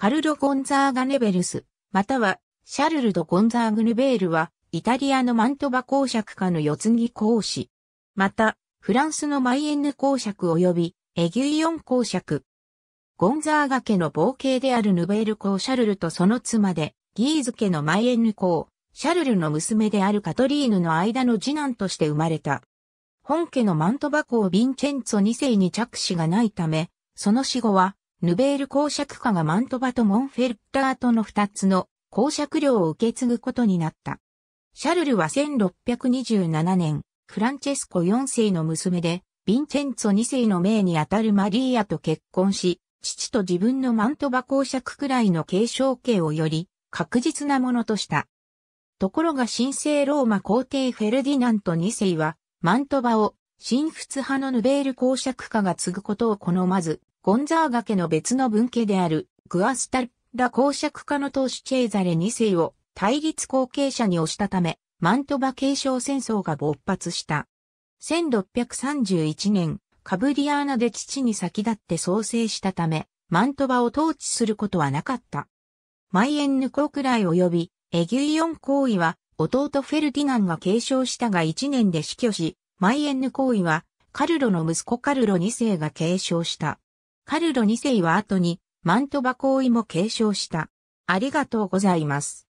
カルロ・ゴンザーガネベルス、またはシャルルド・ゴンザーグヌベールは、イタリアのマントバ公爵家の四つ木公使。また、フランスのマイエンヌ公爵及び、エギュイオン公爵。ゴンザーガ家の冒険であるヌベール公シャルルとその妻で、ギーズ家のマイエンヌ公、シャルルの娘であるカトリーヌの間の次男として生まれた。本家のマントバ公ヴィンチェンツォ2世に着手がないため、その死後は、ヌベール公爵家がマントバとモンフェルターとの二つの公爵領を受け継ぐことになった。シャルルは1627年、フランチェスコ4世の娘で、ヴィンチェンツォ2世の命にあたるマリーアと結婚し、父と自分のマントバ公爵くらいの継承系をより確実なものとした。ところが神聖ローマ皇帝フェルディナント2世は、マントバを、新仏派のヌベール公爵家が継ぐことを好まず、ゴンザーガ家の別の分家であるグアスタルラ公爵家の当主チェーザレ2世を対立後継者に推したため、マントバ継承戦争が勃発した。1631年、カブリアーナで父に先立って創生したため、マントバを統治することはなかった。マイエンヌ公くらい及び、エギュイオン行為は、弟フェルディナンが継承したが1年で死去し、マイエンヌ行為は、カルロの息子カルロ2世が継承した。カルロ2世は後にマントバ行為も継承した。ありがとうございます。